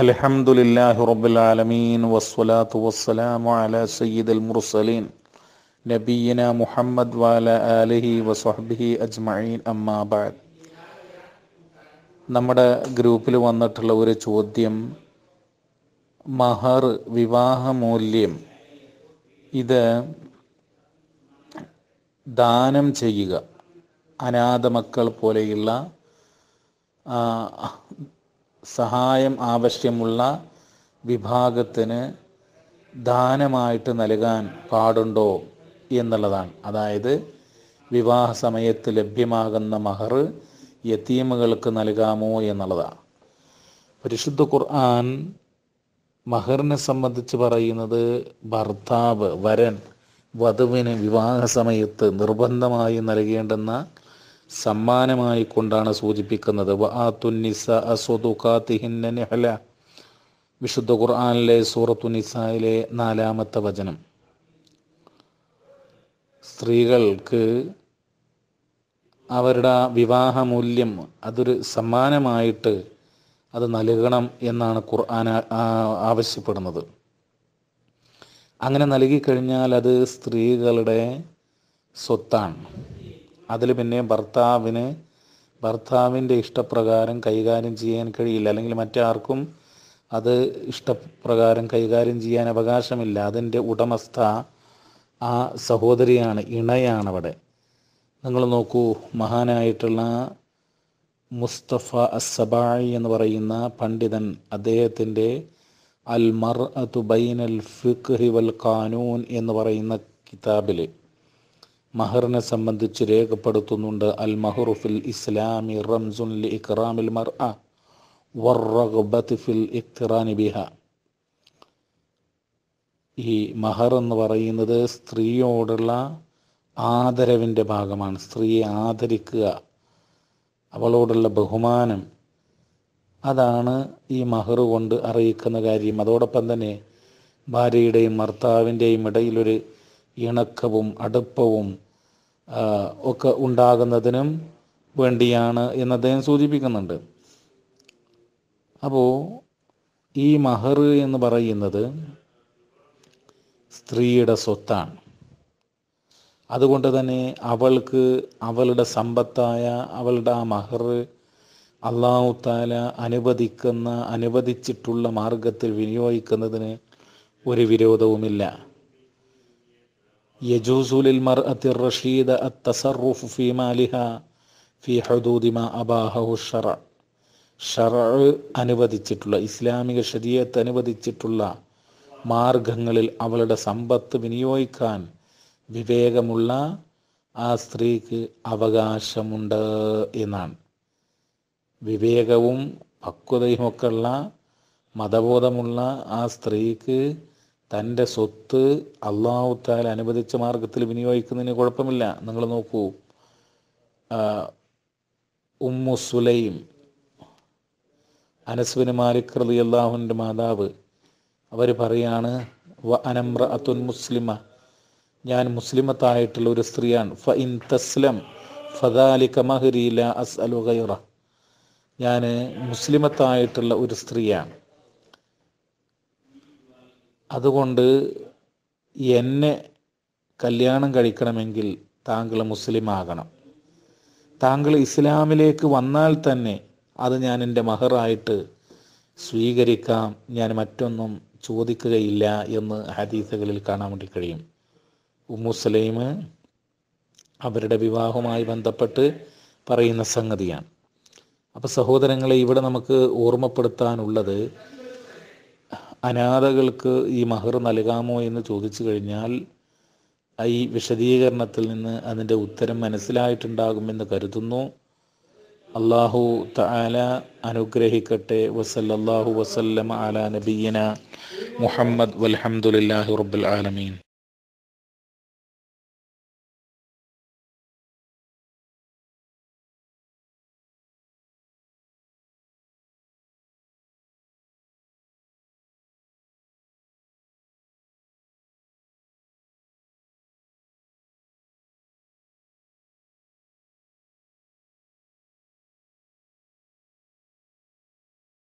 الحمد لله رب العالمين والصلاة والسلام على سيد المرسلين نبينا محمد وعلى آله وصحبه أجمعين أما بعد നമ്മുടെ ഗ്രൂപ്പിൽ വന്നിട്ടുള്ള ഒരു ചോദ്യം മഹർ വിവാഹമൂല്യം ഇത് ദാനം ചെയ്യുക അനാഥ മക്കൾ പോലെയുള്ള സഹായം ആവശ്യമുള്ള വിഭാഗത്തിന് ദാനമായിട്ട് നൽകാൻ പാടുണ്ടോ എന്നുള്ളതാണ് അതായത് വിവാഹ സമയത്ത് ലഭ്യമാകുന്ന മഹർ യത്തീമുകൾക്ക് നൽകാമോ എന്നുള്ളതാണ് പരിശുദ്ധ ഖുർആൻ മഹറിനെ സംബന്ധിച്ച് പറയുന്നത് ഭർത്താവ് വരൻ വധുവിന് വിവാഹ സമയത്ത് നിർബന്ധമായി നൽകേണ്ടുന്ന സമ്മാനമായി കൊണ്ടാണ് സൂചിപ്പിക്കുന്നത് വിശുദ്ധ ഖുർആാനിലെ സൂറത്തു നിസായിലെ നാലാമത്തെ വചനം സ്ത്രീകൾക്ക് അവരുടെ വിവാഹമൂല്യം അതൊരു സമ്മാനമായിട്ട് അത് നൽകണം എന്നാണ് ഖുർആൻ ആവശ്യപ്പെടുന്നത് അങ്ങനെ നൽകിക്കഴിഞ്ഞാൽ അത് സ്ത്രീകളുടെ സ്വത്താണ് അതിൽ പിന്നെ ഭർത്താവിന് ഭർത്താവിൻ്റെ ഇഷ്ടപ്രകാരം കൈകാര്യം ചെയ്യാൻ കഴിയില്ല അല്ലെങ്കിൽ മറ്റാർക്കും അത് ഇഷ്ടപ്രകാരം കൈകാര്യം ചെയ്യാൻ അവകാശമില്ല അതിൻ്റെ ഉടമസ്ഥ ആ സഹോദരിയാണ് ഇണയാണ് അവിടെ നിങ്ങൾ നോക്കൂ മഹാനായിട്ടുള്ള മുസ്തഫ അസബായി എന്ന് പറയുന്ന പണ്ഡിതൻ അദ്ദേഹത്തിൻ്റെ അൽ മർ ബൈൻ അൽ ഫിഖ് വൽ ഖാനൂൻ എന്ന് പറയുന്ന കിതാബിൽ മഹറിനെ സംബന്ധിച്ച് രേഖപ്പെടുത്തുന്നുണ്ട് അൽ മഹറു ഇസ്ലാമി റംസുൻ ലി ഇക്റാമിൽ മർ അ വർറഗ്ബത്ത് ഫിൽ ഇഖ്തിറാനി ബിഹ ഈ മഹർ എന്ന് പറയുന്നത് സ്ത്രീയോടുള്ള ആദരവിൻ്റെ ഭാഗമാണ് സ്ത്രീയെ ആദരിക്കുക അവളോടുള്ള ബഹുമാനം അതാണ് ഈ മഹർ കൊണ്ട് അറിയിക്കുന്ന കാര്യം അതോടൊപ്പം തന്നെ ഭാര്യയുടെയും ഭർത്താവിൻ്റെയും ഇടയിലൊരു ഇണക്കവും അടുപ്പവും ഒക്കെ ഉണ്ടാകുന്നതിനും വേണ്ടിയാണ് എന്ന് അദ്ദേഹം സൂചിപ്പിക്കുന്നുണ്ട് അപ്പോൾ ഈ മഹർ എന്ന് പറയുന്നത് സ്ത്രീയുടെ സ്വത്താണ് അതുകൊണ്ട് തന്നെ അവൾക്ക് അവളുടെ സമ്പത്തായ അവളുടെ ആ മഹർ അള്ളാഹുത്താല അനുവദിക്കുന്ന അനുവദിച്ചിട്ടുള്ള മാർഗത്തിൽ വിനിയോഗിക്കുന്നതിന് ഒരു വിരോധവുമില്ല യജൂസു ലിൽ മർഅത്തി റഷീദ അത്തസറുഫ് ഫി മാലിഹ ഫി ഹദൂദിമ അബാഹു ഷറ ഷറ അനുവദിച്ചിട്ടുള്ള ഇസ്ലാമിക ശരീരത്ത് അനുവദിച്ചിട്ടുള്ള മാർഗങ്ങളിൽ അവളുടെ സമ്പത്ത് വിനിയോഗിക്കാൻ വിവേകമുള്ള ആ സ്ത്രീക്ക് അവകാശമുണ്ട് എന്നാണ് വിവേകവും പക്വതയുമൊക്കെയുള്ള മതബോധമുള്ള ആ സ്ത്രീക്ക് തൻ്റെ സ്വത്ത് അള്ളാഹുത്താൽ അനുവദിച്ച മാർഗത്തിൽ വിനിയോഗിക്കുന്നതിന് കുഴപ്പമില്ല നിങ്ങൾ നോക്കൂ ഉമ്മു സുലൈം അനസ്വിന് മാലിക് റലി അള്ളാഹുവിൻ്റെ മാതാവ് അവർ പറയാണ് വ അനമ്ര അത്തുൻ മുസ്ലിമ ഞാൻ മുസ്ലിമത്തായിട്ടുള്ള ഒരു സ്ത്രീയാണ് ഫ ഇൻ തസ്ലം ഫദാലിക കമഹരി അസ് അലുഗൈറ ഞാൻ മുസ്ലിമത്തായിട്ടുള്ള ഒരു സ്ത്രീയാണ് അതുകൊണ്ട് എന്നെ കല്യാണം കഴിക്കണമെങ്കിൽ താങ്കൾ മുസ്ലിം ആകണം താങ്കൾ ഇസ്ലാമിലേക്ക് വന്നാൽ തന്നെ അത് ഞാൻ എൻ്റെ മഹറായിട്ട് സ്വീകരിക്കാം ഞാൻ മറ്റൊന്നും ചോദിക്കുകയില്ല എന്ന് ഹദീസുകളിൽ കാണാൻ വേണ്ടി കഴിയും ഉമ്മുസ്ലീം അവരുടെ വിവാഹവുമായി ബന്ധപ്പെട്ട് പറയുന്ന സംഗതിയാണ് അപ്പോൾ സഹോദരങ്ങളെ ഇവിടെ നമുക്ക് ഓർമ്മപ്പെടുത്താനുള്ളത് അനാഥകൾക്ക് ഈ മഹർ നൽകാമോ എന്ന് ചോദിച്ചു കഴിഞ്ഞാൽ ഈ വിശദീകരണത്തിൽ നിന്ന് അതിൻ്റെ ഉത്തരം മനസ്സിലായിട്ടുണ്ടാകുമെന്ന് കരുതുന്നു അള്ളാഹു തആല അനുഗ്രഹിക്കട്ടെ വസല്ലല്ലാഹു വസല്ലമ അല നബീന മുഹമ്മദ് വൽഹംദുലില്ലാഹി റബ്ബിൽ ആലമീൻ